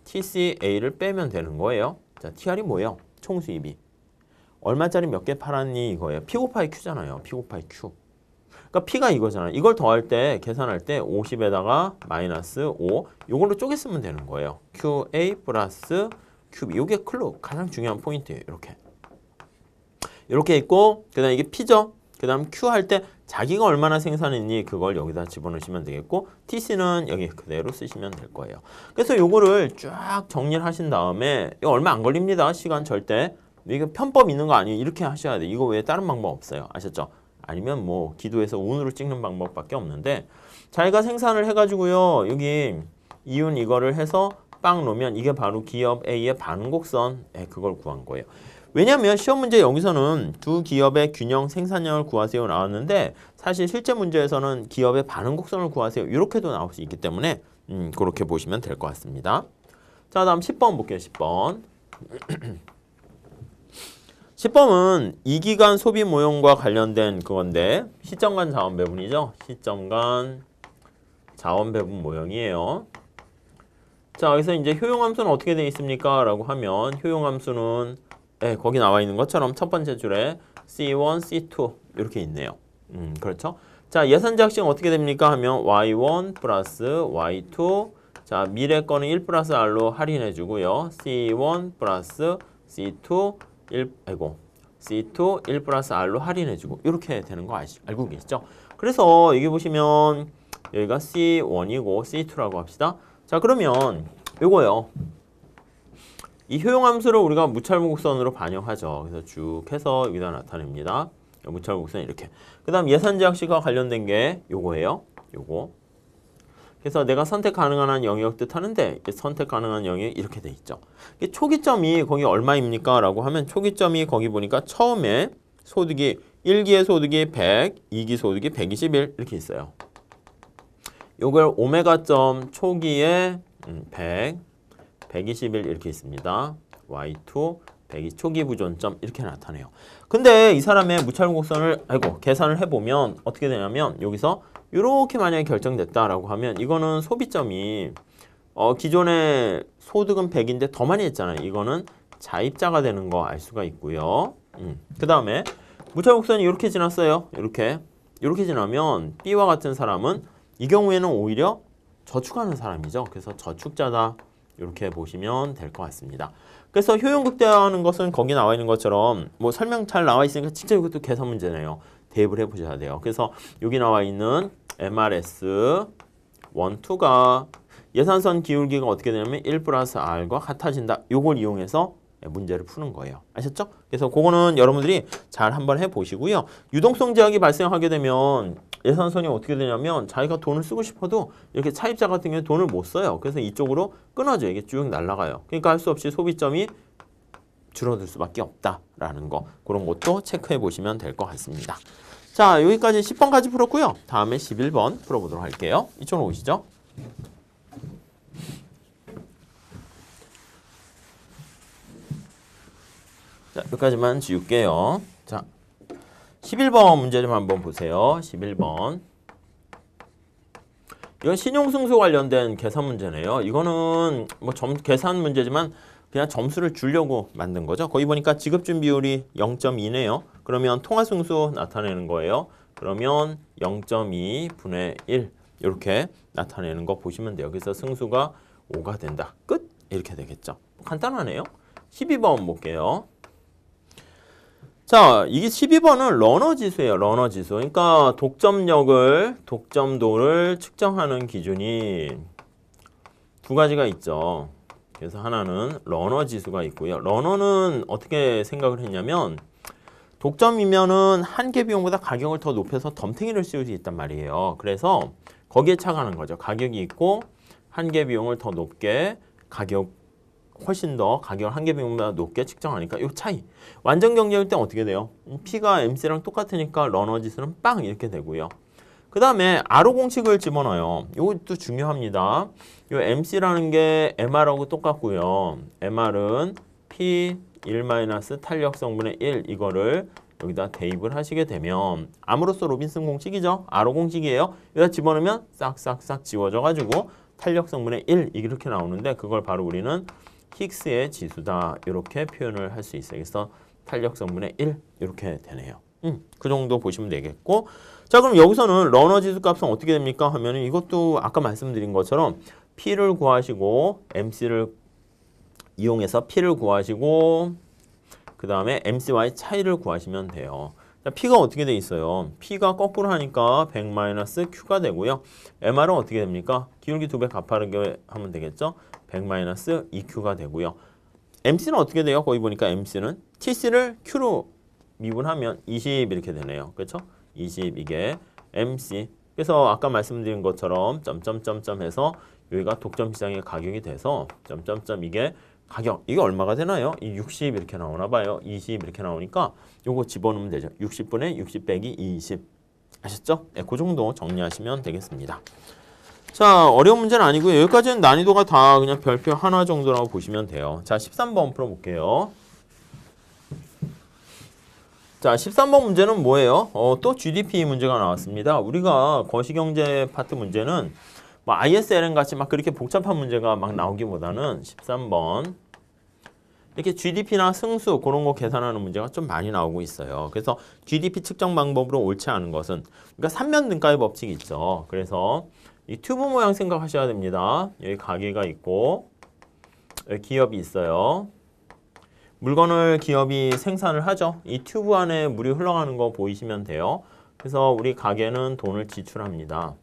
TCA를 빼면 되는 거예요. 자, TR이 뭐예요? 총수입이. 얼마짜리 몇 개 팔았니 이거예요. P 곱하기 Q잖아요. P 곱하기 Q. 그러니까 P가 이거잖아요. 이걸 더할 때 계산할 때 50에다가 마이너스 5 이걸로 쪼개 쓰면 되는 거예요. QA 플러스 QB. 이게 클로 가장 중요한 포인트예요. 이렇게. 이렇게 있고 그 다음 에 이게 P죠. 그 다음 Q 할 때 자기가 얼마나 생산했니 그걸 여기다 집어넣으시면 되겠고 TC는 여기 그대로 쓰시면 될 거예요. 그래서 요거를 쫙 정리를 하신 다음에 이거 얼마 안 걸립니다. 시간 절대. 이거 편법 있는 거 아니에요. 이렇게 하셔야 돼. 이거 외에 다른 방법 없어요. 아셨죠? 아니면 뭐 기도해서 운으로 찍는 방법밖에 없는데 자기가 생산을 해가지고요. 여기 이윤 이거를 해서 빵 놓으면 이게 바로 기업 A의 반곡선 에 예, 그걸 구한 거예요. 왜냐하면 시험 문제 여기서는 두 기업의 균형 생산량을 구하세요 나왔는데 사실 실제 문제에서는 기업의 반응 곡선을 구하세요 이렇게도 나올 수 있기 때문에 음, 그렇게 보시면 될 것 같습니다. 자 다음 10번 볼게요. 10번. 10번은 이기간 소비 모형과 관련된 그건데 시점 간 자원 배분이죠. 시점 간 자원 배분 모형이에요. 자, 여기서 이제 효용함수는 어떻게 되어 있습니까? 라고 하면 효용함수는 예, 거기 나와 있는 것처럼 첫 번째 줄에 C1, C2 이렇게 있네요. 음, 그렇죠? 자, 예산자 학 어떻게 됩니까? 하면 Y1 플러스 Y2 자, 미래 거는 1 플러스 R로 할인해 주고요. C1 플러스 C2 1, 아이고, C2 1 플러스 R로 할인해 주고 이렇게 되는 거 아시, 알고 계시죠? 그래서 여기 보시면 여기가 C1이고 C2라고 합시다. 자, 그러면 이거요. 이 효용함수를 우리가 무찰목선으로 반영하죠. 그래서 쭉 해서 여기다 나타냅니다. 무찰목선 이렇게. 그 다음 예산제약식과 관련된 게 요거예요. 요거. 그래서 내가 선택 가능한 한 영역 뜻하는데 선택 가능한 영역이 이렇게 돼 있죠. 초기점이 거기 얼마입니까? 라고 하면 초기점이 거기 보니까 처음에 소득이 1기의 소득이 100, 2기 소득이 121 이렇게 있어요. 요걸 오메가점 초기에 100, 음, 121 이렇게 있습니다. y2 100이 초기 부존점 이렇게 나타내요. 근데 이 사람의 무찰곡선을 아이고 계산을 해보면 어떻게 되냐면 여기서 이렇게 만약에 결정됐다라고 하면 이거는 소비점이 어, 기존의 소득은 100인데 더 많이 했잖아요. 이거는 자입자가 되는 거 알 수가 있고요. 음. 그 다음에 무찰곡선이 이렇게 지났어요. 이렇게 이렇게 지나면 B와 같은 사람은 이 경우에는 오히려 저축하는 사람이죠. 그래서 저축자다. 이렇게 보시면 될 것 같습니다. 그래서 효용 극대화하는 것은 거기 나와 있는 것처럼 뭐 설명 잘 나와 있으니까 진짜 이것도 계산 문제네요. 대입을 해보셔야 돼요. 그래서 여기 나와 있는 MRS 1, 2가 예산선 기울기가 어떻게 되냐면 1 플러스 R과 같아진다. 이걸 이용해서 문제를 푸는 거예요. 아셨죠? 그래서 그거는 여러분들이 잘 한번 해보시고요. 유동성 제약이 발생하게 되면 예산선이 어떻게 되냐면 자기가 돈을 쓰고 싶어도 이렇게 차입자 같은 경우에 돈을 못 써요. 그래서 이쪽으로 끊어져 요 이게 쭉 날아가요. 그러니까 할 수 없이 소비점이 줄어들 수밖에 없다라는 거 그런 것도 체크해 보시면 될 것 같습니다. 자 여기까지 10번까지 풀었고요. 다음에 11번 풀어보도록 할게요. 이쪽으로 오시죠. 자 여기까지만 지울게요. 자. 11번 문제 좀 한번 보세요. 11번. 이건 신용승수 관련된 계산 문제네요. 이거는 뭐 점, 계산 문제지만 그냥 점수를 주려고 만든 거죠. 거기 보니까 지급준 비율이 0.2네요. 그러면 통화승수 나타내는 거예요. 그러면 0.2 분의 1 이렇게 나타내는 거 보시면 돼요. 그래서 승수가 5가 된다. 끝! 이렇게 되겠죠. 간단하네요. 12번 볼게요. 자, 이게 12번은 러너 지수예요. 러너 지수. 그러니까 독점력을, 독점도를 측정하는 기준이 두 가지가 있죠. 그래서 하나는 러너 지수가 있고요. 러너는 어떻게 생각을 했냐면 독점이면은 한개 비용보다 가격을 더 높여서 덤탱이를 씌울 수 있단 말이에요. 그래서 거기에 착하는 거죠. 가격이 있고 한개 비용을 더 높게 가격 훨씬 더 가격을 한개 비용보다 높게 측정하니까 이 차이. 완전 경쟁일때 어떻게 돼요? 음, P가 MC랑 똑같으니까 러너 지수는 빵 이렇게 되고요. 그 다음에 RO 공식을 집어넣어요. 이것도 중요합니다. 이 MC라는 게 MR하고 똑같고요. MR은 P1- 탄력 성분의 1 이거를 여기다 대입을 하시게 되면 아무로써 로빈슨 공식이죠. RO 공식이에요. 여기다 집어넣으면 싹싹싹 지워져가지고 탄력 성분의 1 이렇게 나오는데 그걸 바로 우리는 힉스의 지수다 이렇게 표현을 할 수 있어요. 그래서 탄력성분의 1 이렇게 되네요. 음, 그 정도 보시면 되겠고 자 그럼 여기서는 러너 지수 값은 어떻게 됩니까? 하면 은 이것도 아까 말씀드린 것처럼 P를 구하시고 MC를 이용해서 P를 구하시고 그 다음에 MC와의 차이를 구하시면 돼요. 자, P가 어떻게 돼 있어요? P가 거꾸로 하니까 100 마이너스 Q가 되고요. MR은 어떻게 됩니까? 기울기 두 배 가파르게 하면 되겠죠? 100-EQ가 되고요. MC는 어떻게 돼요? 거기 보니까 MC는 TC를 Q로 미분하면 20 이렇게 되네요. 그렇죠? 20 이게 MC. 그래서 아까 말씀드린 것처럼 점점점점 해서 여기가 독점 시장의 가격이 돼서 점점점 이게 가격 이게 얼마가 되나요? 이60 이렇게 나오나 봐요. 20 이렇게 나오니까 요거 집어넣으면 되죠. 60분의 60 빼기 20 아셨죠? 네, 그 정도 정리하시면 되겠습니다. 자, 어려운 문제는 아니고요. 여기까지는 난이도가 다 그냥 별표 하나 정도라고 보시면 돼요. 자, 13번 풀어볼게요. 자, 13번 문제는 뭐예요? 어, 또 GDP 문제가 나왔습니다. 우리가 거시경제 파트 문제는 뭐 ISLN 같이 막 그렇게 복잡한 문제가 막 나오기보다는 13번 이렇게 GDP나 승수 그런 거 계산하는 문제가 좀 많이 나오고 있어요. 그래서 GDP 측정 방법으로 옳지 않은 것은 그러니까 3면 등가의 법칙이 있죠. 그래서 이 튜브 모양 생각하셔야 됩니다. 여기 가게가 있고 여기 기업이 있어요. 물건을 기업이 생산을 하죠. 이 튜브 안에 물이 흘러가는 거 보이시면 돼요. 그래서 우리 가게는 돈을 지출합니다.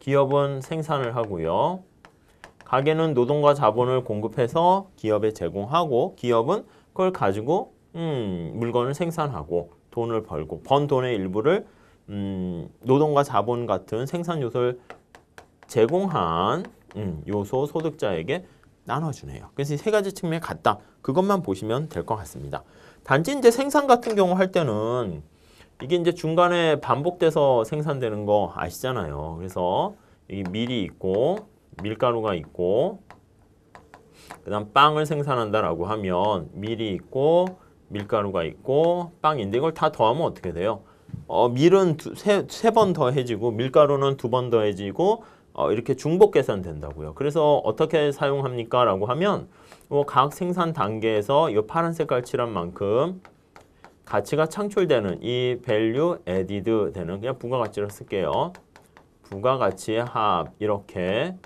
기업은 생산을 하고요. 가게는 노동과 자본을 공급해서 기업에 제공하고 기업은 그걸 가지고 음, 물건을 생산하고 돈을 벌고 번 돈의 일부를 음, 노동과 자본 같은 생산 요소를 제공한 음, 요소 소득자에게 나눠주네요. 그래서 이 세 가지 측면이 같다. 그것만 보시면 될 것 같습니다. 단지 이제 생산 같은 경우 할 때는 이게 이제 중간에 반복돼서 생산되는 거 아시잖아요. 그래서 여기 밀이 있고 밀가루가 있고 그다음 빵을 생산한다라고 하면 밀이 있고 밀가루가 있고 빵인데 이걸 다 더하면 어떻게 돼요? 어, 밀은 세번 세 더해지고 밀가루는 두 번 더해지고 어, 이렇게 중복 계산된다고요. 그래서 어떻게 사용합니까? 라고 하면 뭐각 어, 생산 단계에서 이 파란 색깔 칠한 만큼 가치가 창출되는 이 value added 되는 그냥 부가가치를 쓸게요. 부가가치합 이렇게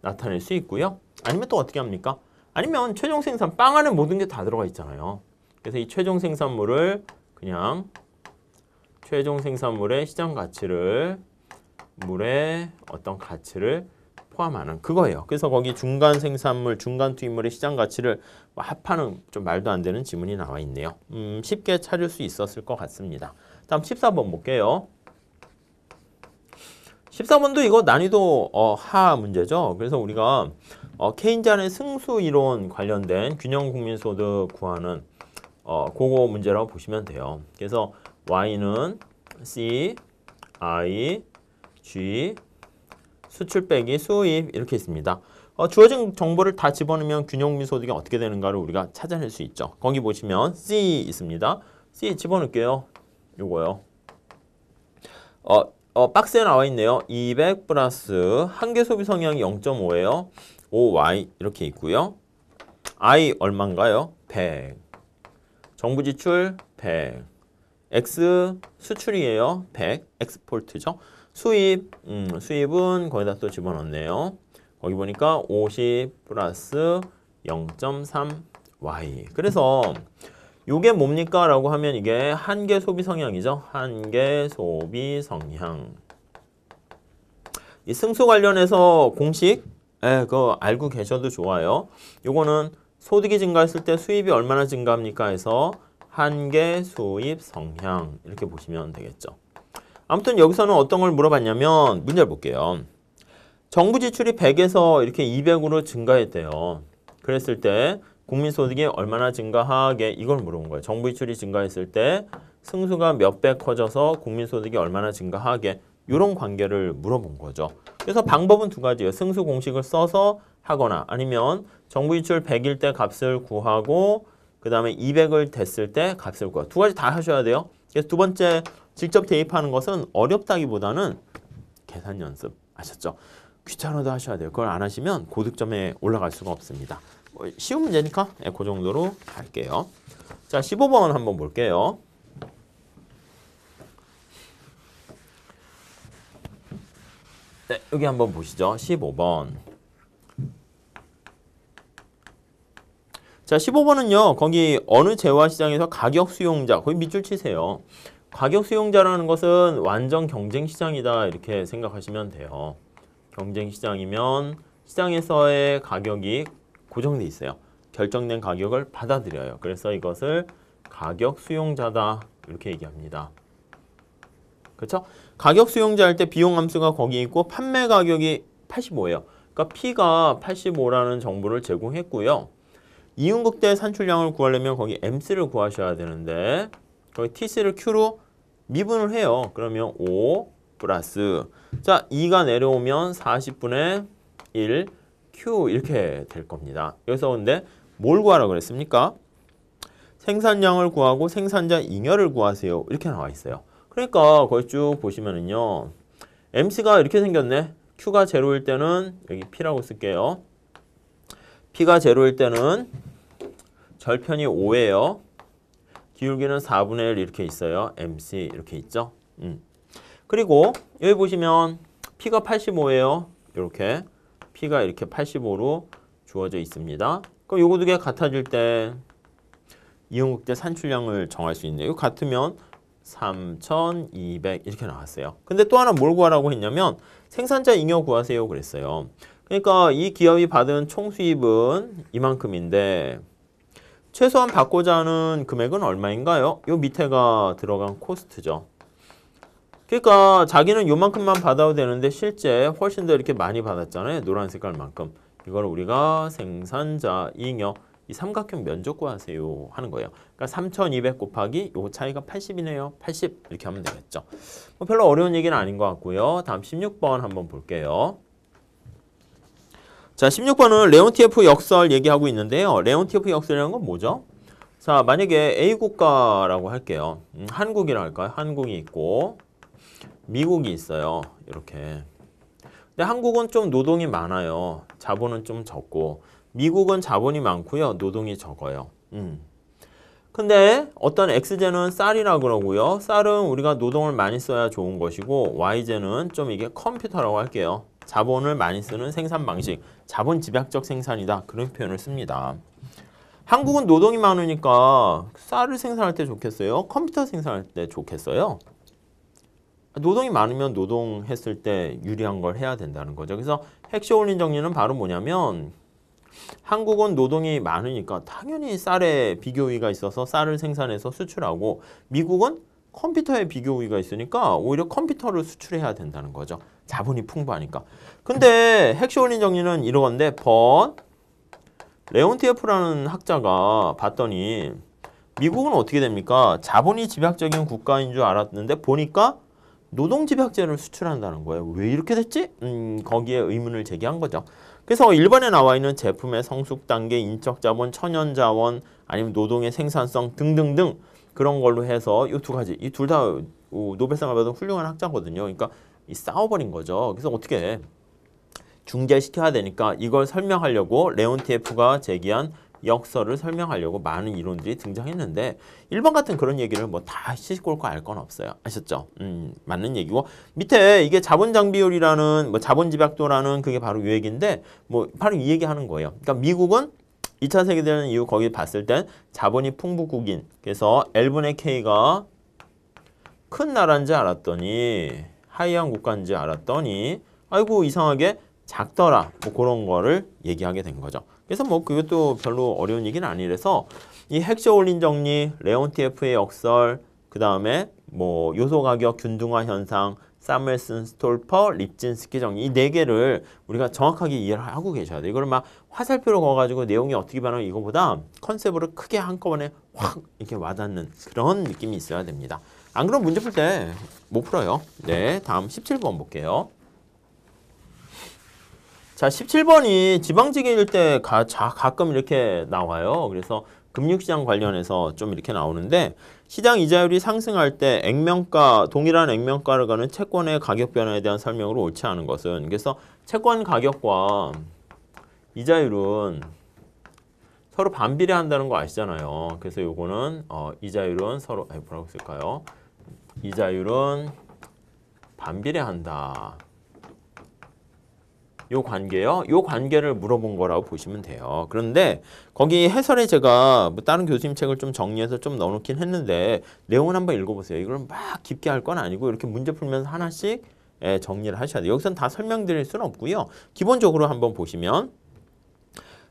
나타낼 수 있고요. 아니면 또 어떻게 합니까? 아니면 최종 생산 빵 안에 모든 게 다 들어가 있잖아요. 그래서 이 최종 생산물을 그냥 최종 생산물의 시장 가치를 물의 어떤 가치를 포함하는 그거예요. 그래서 거기 중간 생산물, 중간 투입물의 시장 가치를 합하는 좀 말도 안 되는 지문이 나와 있네요. 음, 쉽게 찾을 수 있었을 것 같습니다. 다음 14번 볼게요. 14번도 이거 난이도 어, 하 문제죠. 그래서 우리가 어, 케인잔의 승수 이론 관련된 균형 국민소득 구하는 어, 그거 문제라고 보시면 돼요. 그래서 Y는 C, I, 주입, 수출 빼기 수입 이렇게 있습니다. 어, 주어진 정보를 다 집어넣으면 균형미 소득이 어떻게 되는가를 우리가 찾아낼 수 있죠. 거기 보시면 C 있습니다. C 집어넣을게요. 요거요. 어, 어, 박스에 나와 있네요. 200 플러스 한계 소비 성향이 0.5예요. 5Y 이렇게 있고요. I 얼마인가요? 100. 정부 지출 100. X 수출이에요. 100. 엑스포트죠. 수입, 음, 수입은 거기다 또 집어넣네요. 거기 보니까 50 플러스 0.3y. 그래서 이게 뭡니까? 라고 하면 이게 한계 소비 성향이죠. 한계 소비 성향. 이 승소 관련해서 공식, 에, 예, 그거 알고 계셔도 좋아요. 요거는 소득이 증가했을 때 수입이 얼마나 증가합니까? 해서 한계 수입 성향 이렇게 보시면 되겠죠. 아무튼 여기서는 어떤 걸 물어봤냐면 문제를 볼게요. 정부 지출이 100에서 이렇게 200으로 증가했대요. 그랬을 때 국민 소득이 얼마나 증가하게 이걸 물어본 거예요. 정부 지출이 증가했을 때 승수가 몇 배 커져서 국민 소득이 얼마나 증가하게 이런 관계를 물어본 거죠. 그래서 방법은 두 가지예요. 승수 공식을 써서 하거나 아니면 정부 지출 100일 때 값을 구하고 그 다음에 200을 됐을 때 값을 구하고 두 가지 다 하셔야 돼요. 그래서 두 번째 직접 대입하는 것은 어렵다기보다는 계산 연습 아셨죠? 귀찮아도 하셔야 돼요. 그걸 안 하시면 고득점에 올라갈 수가 없습니다. 뭐 쉬운 문제니까 네, 그 정도로 할게요. 자, 15번 한번 볼게요. 네, 여기 한번 보시죠. 15번. 자, 15번은요. 거기 어느 재화시장에서 가격 수용자, 거기 밑줄 치세요. 가격 수용자라는 것은 완전 경쟁 시장이다 이렇게 생각하시면 돼요. 경쟁 시장이면 시장에서의 가격이 고정돼 있어요. 결정된 가격을 받아들여요. 그래서 이것을 가격 수용자다 이렇게 얘기합니다. 그렇죠? 가격 수용자 할때 비용 함수가 거기 있고 판매 가격이 85예요. 그러니까 P가 85라는 정보를 제공했고요. 이윤극대 산출량을 구하려면 거기 MC를 구하셔야 되는데 거기 TC를 Q로 미분을 해요. 그러면 5 플러스 자 2가 내려오면 40분의 1 Q 이렇게 될 겁니다. 여기서 근데 뭘 구하라고 그랬습니까? 생산량을 구하고 생산자 잉여를 구하세요. 이렇게 나와 있어요. 그러니까 거기 쭉 보시면은요. MC가 이렇게 생겼네. Q가 제로일 때는 여기 P라고 쓸게요. P가 제로일 때는 절편이 5예요. 기울기는 4분의 1 이렇게 있어요. MC 이렇게 있죠. 음. 그리고 여기 보시면 P가 85예요. 이렇게 P가 이렇게 85로 주어져 있습니다. 그럼 요거 두 개 같아질 때이용극제 산출량을 정할 수 있네요. 이거 같으면 3,200 이렇게 나왔어요. 근데 또 하나 뭘 구하라고 했냐면 생산자 잉여 구하세요 그랬어요. 그러니까 이 기업이 받은 총 수입은 이만큼인데 최소한 받고자 하는 금액은 얼마인가요? 요 밑에가 들어간 코스트죠. 그러니까 자기는 요만큼만 받아도 되는데 실제 훨씬 더 이렇게 많이 받았잖아요. 노란 색깔만큼. 이걸 우리가 생산자 잉여 이 삼각형 면적 구하세요 하는 거예요. 그러니까 3,200 곱하기 요 차이가 80이네요. 80 이렇게 하면 되겠죠. 뭐 별로 어려운 얘기는 아닌 것 같고요. 다음 16번 한번 볼게요. 자, 16번은 레온티에프 역설 얘기하고 있는데요. 레온티에프 역설이라는 건 뭐죠? 자, 만약에 A 국가라고 할게요. 음, 한국이라 할까요? 한국이 있고 미국이 있어요. 이렇게. 근데 한국은 좀 노동이 많아요. 자본은 좀 적고 미국은 자본이 많고요. 노동이 적어요. 음. 근데 어떤 X제는 쌀이라 그러고요. 쌀은 우리가 노동을 많이 써야 좋은 것이고 Y제는 좀 이게 컴퓨터라고 할게요. 자본을 많이 쓰는 생산 방식, 자본 집약적 생산이다. 그런 표현을 씁니다. 한국은 노동이 많으니까 쌀을 생산할 때 좋겠어요? 컴퓨터 생산할 때 좋겠어요? 노동이 많으면 노동했을 때 유리한 걸 해야 된다는 거죠. 그래서 핵시올린 정리는 바로 뭐냐면 한국은 노동이 많으니까 당연히 쌀에 비교위가 있어서 쌀을 생산해서 수출하고 미국은 컴퓨터에 비교위가 있으니까 오히려 컴퓨터를 수출해야 된다는 거죠. 자본이 풍부하니까. 근데 핵심 원리 정리는 이러건데 번 레온티에프라는 학자가 봤더니 미국은 어떻게 됩니까? 자본이 집약적인 국가인 줄 알았는데 보니까 노동 집약제를 수출한다는 거예요. 왜 이렇게 됐지? 음, 거기에 의문을 제기한 거죠. 그래서 일번에 나와 있는 제품의 성숙 단계, 인적 자본, 천연 자원, 아니면 노동의 생산성 등등등 그런 걸로 해서 이 두 가지, 이 둘다 어, 노벨상을 받은 훌륭한 학자거든요. 그러니까 이 싸워버린 거죠. 그래서 어떻게 중재시켜야 되니까 이걸 설명하려고 레온티에프가 제기한 역설을 설명하려고 많은 이론들이 등장했는데 일반 같은 그런 얘기를 뭐 다 시시콜콜 알건 없어요. 아셨죠? 음, 맞는 얘기고 밑에 이게 자본 장비율이라는 뭐 자본 집약도라는 그게 바로 이 얘기인데 뭐 바로 이 얘기 하는 거예요. 그러니까 미국은 2차 세계대전 이후 거기 봤을 땐 자본이 풍부국인 그래서 L분의 K가 큰 나라인 줄 알았더니 하이한 국가인지 알았더니 아이고 이상하게 작더라 뭐 그런 거를 얘기하게 된 거죠. 그래서 뭐 그것도 별로 어려운 얘기는 아니라서 이 핵쇼 올린 정리, 레온티에프의 역설, 그 다음에 뭐 요소 가격 균등화 현상, 사멜슨, 스톨퍼, 립진스키 정리 이 네 개를 우리가 정확하게 이해를 하고 계셔야 돼요. 이걸 막 화살표로 그어가지고 내용이 어떻게 변하는 이거보다 컨셉으로 크게 한꺼번에 확 이렇게 와닿는 그런 느낌이 있어야 됩니다. 안 그러면 문제 풀 때 못 풀어요. 네, 다음 17번 볼게요. 자, 17번이 지방직일 때 가, 자, 가끔 이렇게 나와요. 그래서 금융시장 관련해서 좀 이렇게 나오는데 시장 이자율이 상승할 때 액면가, 동일한 액면가를 가는 채권의 가격 변화에 대한 설명으로 옳지 않은 것은 그래서 채권 가격과 이자율은 서로 반비례한다는 거 아시잖아요. 그래서 요거는 어, 이자율은 서로 아니, 뭐라고 쓸까요? 이자율은 반비례한다. 요 관계요. 요 관계를 물어본 거라고 보시면 돼요. 그런데 거기 해설에 제가 뭐 다른 교수님 책을 좀 정리해서 좀 넣어놓긴 했는데 내용은 한번 읽어보세요. 이걸 막 깊게 할 건 아니고 이렇게 문제 풀면서 하나씩 예, 정리를 하셔야 돼요. 여기서는 다 설명드릴 수는 없고요. 기본적으로 한번 보시면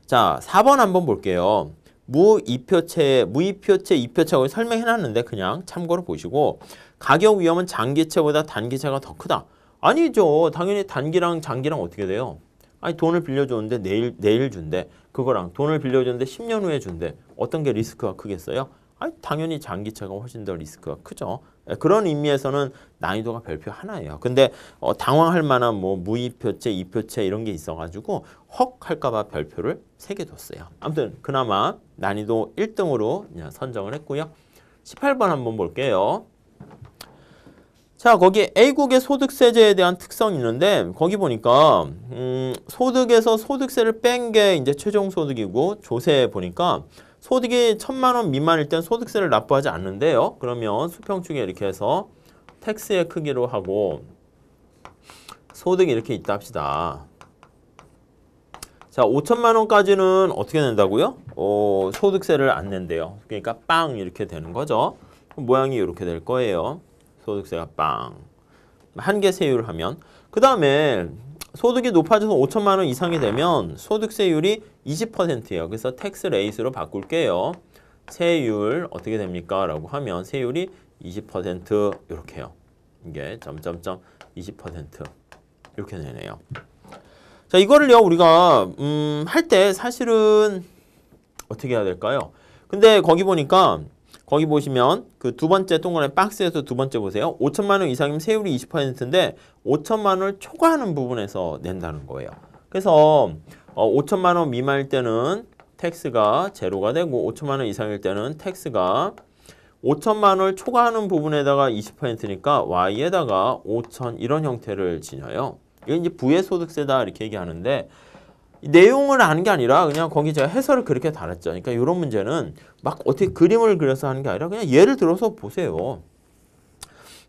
자 4번 한번 볼게요. 무이표체, 무이표체, 이표체하고 설명해놨는데 그냥 참고로 보시고 가격 위험은 장기채보다 단기채가 더 크다. 아니죠. 당연히 단기랑 장기랑 어떻게 돼요? 아니 돈을 빌려줬는데 내일 내일 준대. 그거랑 돈을 빌려줬는데 10년 후에 준대. 어떤 게 리스크가 크겠어요? 아니 당연히 장기채가 훨씬 더 리스크가 크죠. 예, 그런 의미에서는 난이도가 별표 하나예요. 근데 어, 당황할 만한 뭐무이표채이표채 이런 게 있어가지고 헉 할까봐 별표를 3개 뒀어요. 아무튼 그나마 난이도 1등으로 선정을 했고요. 18번 한번 볼게요. 자, 거기 A국의 소득세제에 대한 특성이 있는데 거기 보니까 음, 소득에서 소득세를 뺀 게 이제 최종 소득이고 조세 보니까 소득이 천만 원 미만일 땐 소득세를 납부하지 않는데요. 그러면 수평축에 이렇게 해서 텍스의 크기로 하고 소득이 이렇게 있다 합시다. 자, 5천만 원까지는 어떻게 낸다고요? 어, 소득세를 안 낸대요. 그러니까 빵 이렇게 되는 거죠. 모양이 이렇게 될 거예요. 소득세가 빵. 한 개 세율을 하면 그 다음에 소득이 높아져서 5천만 원 이상이 되면 소득세율이 20%예요. 그래서 텍스 레이스로 바꿀게요. 세율 어떻게 됩니까? 라고 하면 세율이 20% 이렇게 해요. 이게 점점점 20% 이렇게 되네요. 자 이거를요 우리가 음, 할 때 사실은 어떻게 해야 될까요? 근데 거기 보니까 거기 보시면 그 두 번째 동그라미 박스에서 두 번째 보세요. 5천만 원 이상이면 세율이 20%인데 5천만 원을 초과하는 부분에서 낸다는 거예요. 그래서 어, 5천만 원 미만일 때는 텍스가 제로가 되고 5천만 원 이상일 때는 텍스가 5천만 원을 초과하는 부분에다가 20%니까 Y에다가 5천 이런 형태를 지녀요. 이게 이제 부의 소득세다 이렇게 얘기하는데 내용을 아는 게 아니라 그냥 거기 제가 해설을 그렇게 달았죠. 그러니까 이런 문제는 막 어떻게 그림을 그려서 하는 게 아니라 그냥 예를 들어서 보세요.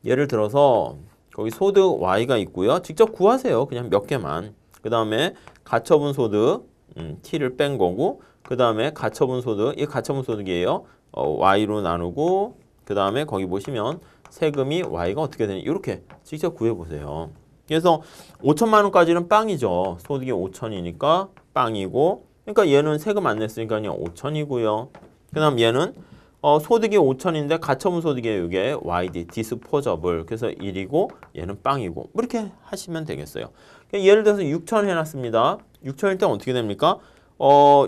예를 들어서 거기 소득 Y가 있고요. 직접 구하세요. 그냥 몇 개만. 그 다음에 가처분 소득 음, T를 뺀 거고 그 다음에 가처분 소득, 이 가처분 소득이에요. 어, Y로 나누고 그 다음에 거기 보시면 세금이 Y가 어떻게 되냐 이렇게 직접 구해보세요. 그래서 5천만 원까지는 빵이죠. 소득이 5천이니까 빵이고 그러니까 얘는 세금 안 냈으니까 그냥 5천이고요. 그 다음 얘는 어, 소득이 5천인데 가처분 소득이에요. 이게 YD, 디스포저블. 그래서 1이고 얘는 빵이고 뭐 이렇게 하시면 되겠어요. 그러니까 예를 들어서 6천 해놨습니다. 6천일 때 어떻게 됩니까? 어,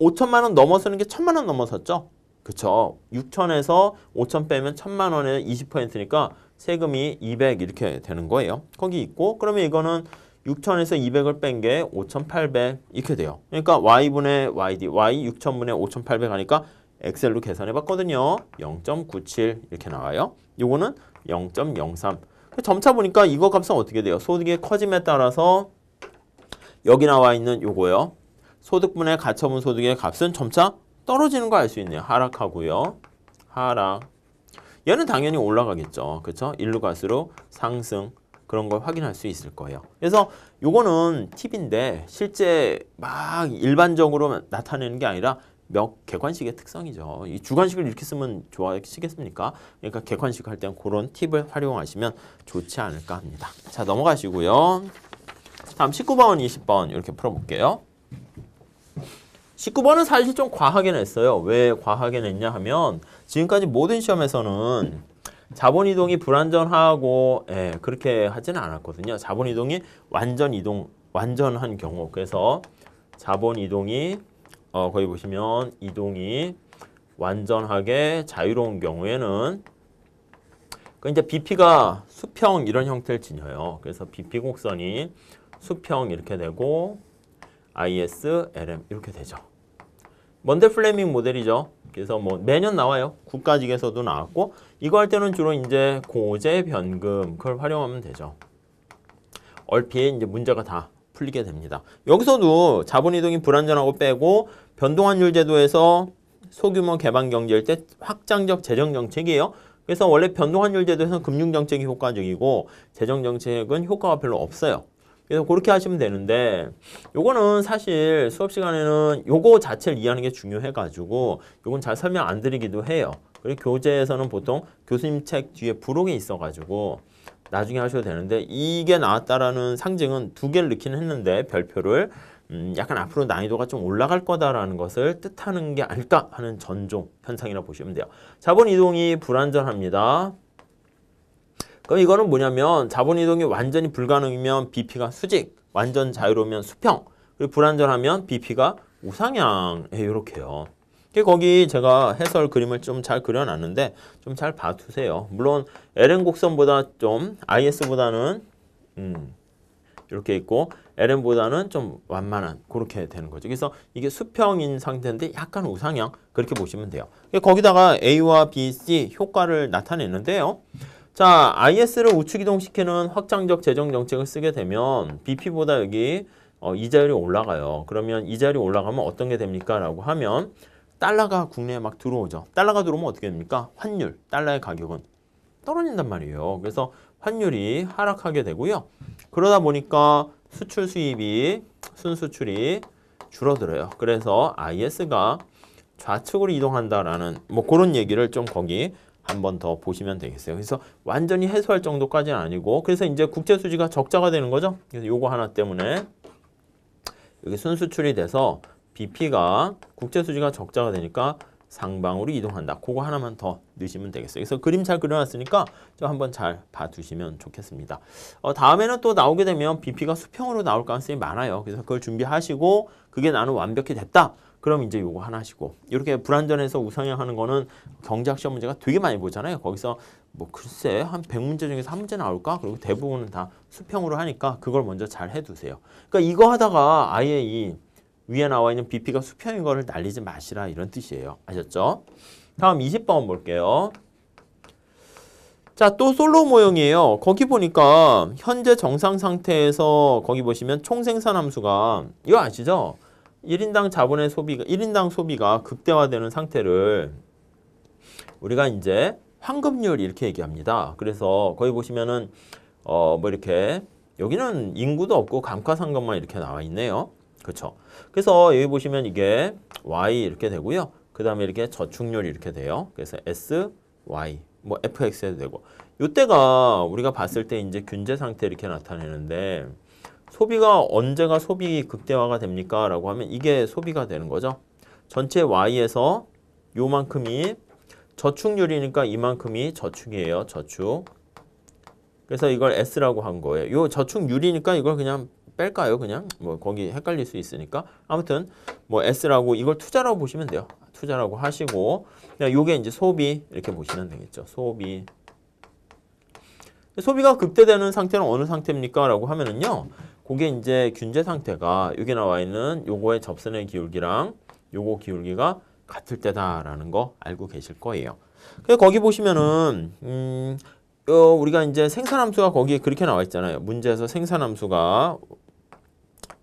5천만 원 넘어서는 게1 천만 원 넘어섰죠? 그쵸. 6천에서 5천 빼면 1 천만 원에 20%니까 세금이 200 이렇게 되는 거예요. 거기 있고 그러면 이거는 6천에서 200을 뺀 게 5,800 이렇게 돼요. 그러니까 y분의 yd, y 6천분의 5,800 하니까 엑셀로 계산해 봤거든요. 0.97 이렇게 나와요. 요거는 0.03. 점차 보니까 이거 값은 어떻게 돼요? 소득의 커짐에 따라서 여기 나와 있는 요거요. 소득분의 가처분 소득의 값은 점차 떨어지는 거 알 수 있네요. 하락하고요. 하락. 얘는 당연히 올라가겠죠. 그렇죠? 일로 갈수록 상승 그런 걸 확인할 수 있을 거예요. 그래서 요거는 팁인데 실제 막 일반적으로 나타내는 게 아니라 몇 객관식의 특성이죠. 이 주관식을 이렇게 쓰면 좋아하시겠습니까? 그러니까 객관식 할 때는 그런 팁을 활용하시면 좋지 않을까 합니다. 자 넘어가시고요. 다음 19번, 20번 이렇게 풀어볼게요. 19번은 사실 좀 과하게 냈어요. 왜 과하게 냈냐 하면 지금까지 모든 시험에서는 자본이동이 불완전하고 예, 그렇게 하지는 않았거든요. 자본이동이 완전 이동, 완전한 경우. 그래서 자본이동이 어, 거기 보시면 이동이 완전하게 자유로운 경우에는 그 이제 BP가 수평 이런 형태를 지녀요. 그래서 BP 곡선이 수평 이렇게 되고 IS, LM 이렇게 되죠. 먼델 플레밍 모델이죠. 그래서 뭐 매년 나와요. 국가직에서도 나왔고 이거 할 때는 주로 이제 고제, 변금 그걸 활용하면 되죠. 얼핏 이제 문제가 다 풀리게 됩니다. 여기서도 자본이동이 불안전하고 빼고 변동환율 제도에서 소규모 개방경제일 때 확장적 재정정책이에요. 그래서 원래 변동환율 제도에서는 금융정책이 효과적이고 재정정책은 효과가 별로 없어요. 그래서 그렇게 하시면 되는데 요거는 사실 수업 시간에는 요거 자체를 이해하는 게 중요해가지고 요건 잘 설명 안 드리기도 해요. 그리고 교재에서는 보통 교수님 책 뒤에 부록이 있어가지고 나중에 하셔도 되는데 이게 나왔다라는 상징은 두 개를 넣긴 했는데 별표를 음, 약간 앞으로 난이도가 좀 올라갈 거다라는 것을 뜻하는 게 아닐까 하는 전종 현상이라 고 보시면 돼요. 자본 이동이 불안전합니다. 그럼 이거는 뭐냐면 자본 이동이 완전히 불가능이면 BP가 수직, 완전 자유로우면 수평, 그리고 불완전하면 BP가 우상향 이렇게요. 예, 거기 제가 해설 그림을 좀 잘 그려놨는데 좀 잘 봐두세요. 물론 LN 곡선보다 좀 IS보다는 음, 이렇게 있고 LN보다는 좀 완만한 그렇게 되는 거죠. 그래서 이게 수평인 상태인데 약간 우상향 그렇게 보시면 돼요. 거기다가 A와 B, C 효과를 나타내는데요. 자, IS를 우측 이동시키는 확장적 재정 정책을 쓰게 되면 BP보다 여기 어, 이자율이 올라가요. 그러면 이자율이 올라가면 어떤 게 됩니까? 라고 하면 달러가 국내에 막 들어오죠. 달러가 들어오면 어떻게 됩니까? 환율, 달러의 가격은 떨어진단 말이에요. 그래서 환율이 하락하게 되고요. 그러다 보니까 수출 수입이, 순수출이 줄어들어요. 그래서 IS가 좌측으로 이동한다라는 뭐 그런 얘기를 좀 거기 한번더 보시면 되겠어요. 그래서 완전히 해소할 정도까지는 아니고 그래서 이제 국제 수지가 적자가 되는 거죠. 그래서 요거 하나 때문에 여기 순수출이 돼서 BP가 국제 수지가 적자가 되니까 상방으로 이동한다. 그거 하나만 더 넣으시면 되겠어요. 그래서 그림 잘 그려놨으니까 좀 한번 잘 봐두시면 좋겠습니다. 어, 다음에는 또 나오게 되면 BP가 수평으로 나올 가능성이 많아요. 그래서 그걸 준비하시고 그게 나는 완벽히 됐다. 그럼 이제 요거 하나시고 이렇게 불완전해서 우상향하는 거는 경제학 시험 문제가 되게 많이 보잖아요. 거기서 뭐 글쎄 한 100문제 중에서 한 문제 나올까? 그리고 대부분은 다 수평으로 하니까 그걸 먼저 잘 해두세요. 그러니까 이거 하다가 아예 이 위에 나와 있는 BP가 수평인 거를 날리지 마시라 이런 뜻이에요. 아셨죠? 다음 20번 볼게요. 자, 또 솔로 모형이에요. 거기 보니까 현재 정상 상태에서 거기 보시면 총생산 함수가 이거 아시죠? 1인당 자본의 소비가 1인당 소비가 극대화되는 상태를 우리가 이제 환급률 이렇게 얘기합니다. 그래서 거기 보시면은 어뭐 이렇게 여기는 인구도 없고 감가상각만 이렇게 나와 있네요. 그렇죠? 그래서 여기 보시면 이게 y 이렇게 되고요. 그다음에 이렇게 저축률 이렇게 돼요. 그래서 s y 뭐 fx 해도 되고 요때가 우리가 봤을 때 이제 균제 상태 이렇게 나타내는데 소비가 언제가 소비 극대화가 됩니까? 라고 하면 이게 소비가 되는 거죠. 전체 Y에서 요만큼이 저축률이니까 이만큼이 저축이에요. 저축. 그래서 이걸 S라고 한 거예요. 요 저축률이니까 이걸 그냥 뺄까요? 그냥 뭐 거기 헷갈릴 수 있으니까 아무튼 뭐 S라고 이걸 투자라고 보시면 돼요. 투자라고 하시고 그냥 요게 이제 소비 이렇게 보시면 되겠죠. 소비 소비가 극대되는 상태는 어느 상태입니까? 라고 하면은요. 그게 이제 균제 상태가 여기 나와 있는 요거의 접선의 기울기랑 요거 기울기가 같을 때다라는 거 알고 계실 거예요. 그래서 거기 보시면은 음, 어, 우리가 이제 생산함수가 거기에 그렇게 나와 있잖아요. 문제에서 생산함수가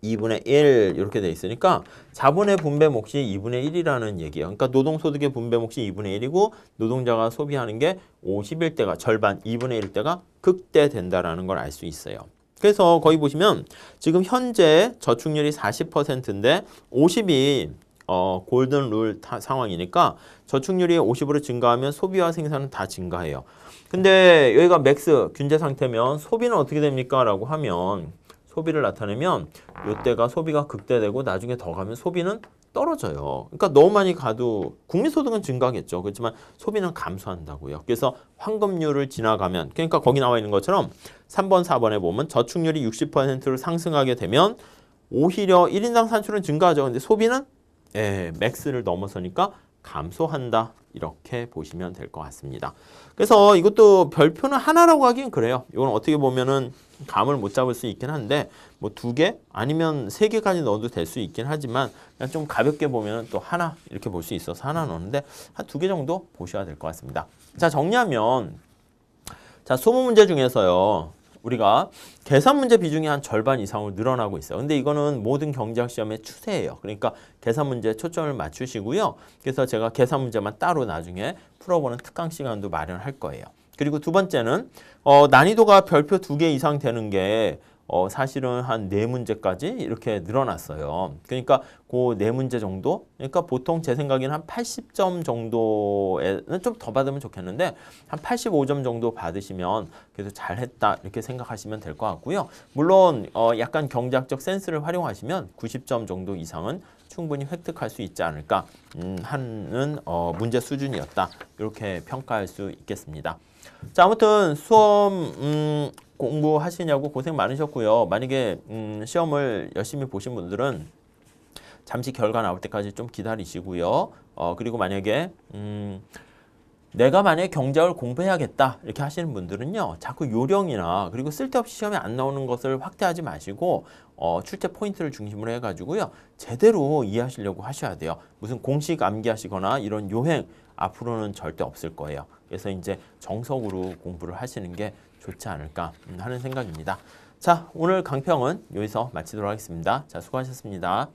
2분의 1 이렇게 돼 있으니까 자본의 분배몫이 2분의 1이라는 얘기예요. 그러니까 노동소득의 분배몫이 2분의 1이고 노동자가 소비하는 게 51대가 절반 2분의 1대가 극대된다라는 걸 알 수 있어요. 그래서 거기 보시면 지금 현재 저축률이 40%인데 50이 어, 골든 룰 타, 상황이니까 저축률이 50으로 증가하면 소비와 생산은 다 증가해요. 근데 여기가 맥스 균제 상태면 소비는 어떻게 됩니까? 라고 하면 소비를 나타내면 이때가 소비가 극대되고 나중에 더 가면 소비는 떨어져요. 그러니까 너무 많이 가도 국민소득은 증가하겠죠. 그렇지만 소비는 감소한다고요. 그래서 환금률을 지나가면 그러니까 거기 나와 있는 것처럼 3번, 4번에 보면 저축률이 60%로 상승하게 되면 오히려 1인당 산출은 증가하죠. 근데 소비는 예, 맥스를 넘어서니까 감소한다. 이렇게 보시면 될 것 같습니다. 그래서 이것도 별표는 하나라고 하긴 그래요. 이건 어떻게 보면은 감을 못 잡을 수 있긴 한데 뭐두개 아니면 세 개까지 넣어도 될 수 있긴 하지만 그냥 좀 가볍게 보면 또 하나 이렇게 볼 수 있어서 하나 넣는데 한 두 개 정도 보셔야 될 것 같습니다. 자 정리하면 자 소모 문제 중에서요. 우리가 계산 문제 비중이 한 절반 이상으로 늘어나고 있어요. 근데 이거는 모든 경제학 시험의 추세예요. 그러니까 계산 문제 초점을 맞추시고요. 그래서 제가 계산 문제만 따로 나중에 풀어보는 특강 시간도 마련할 거예요. 그리고 두 번째는 어, 난이도가 별표 두 개 이상 되는 게 어, 사실은 한 네 문제까지 이렇게 늘어났어요. 그러니까 그 네 문제 정도? 그러니까 보통 제 생각에는 한 80점 정도에는 좀 더 받으면 좋겠는데 한 85점 정도 받으시면 그래도 잘했다 이렇게 생각하시면 될 것 같고요. 물론 어, 약간 경제학적 센스를 활용하시면 90점 정도 이상은 충분히 획득할 수 있지 않을까 음, 하는 어, 문제 수준이었다. 이렇게 평가할 수 있겠습니다. 자 아무튼 수험 음, 공부하시냐고 고생 많으셨고요. 만약에 음, 시험을 열심히 보신 분들은 잠시 결과 나올 때까지 좀 기다리시고요. 어, 그리고 만약에 음, 내가 만약에 경제학을 공부해야겠다 이렇게 하시는 분들은요. 자꾸 요령이나 그리고 쓸데없이 시험에 안 나오는 것을 확대하지 마시고 어, 출제 포인트를 중심으로 해가지고요. 제대로 이해하시려고 하셔야 돼요. 무슨 공식 암기하시거나 이런 요행 앞으로는 절대 없을 거예요. 그래서 이제 정석으로 공부를 하시는 게 좋지 않을까 음, 하는 생각입니다. 자, 오늘 강평은 여기서 마치도록 하겠습니다. 자, 수고하셨습니다.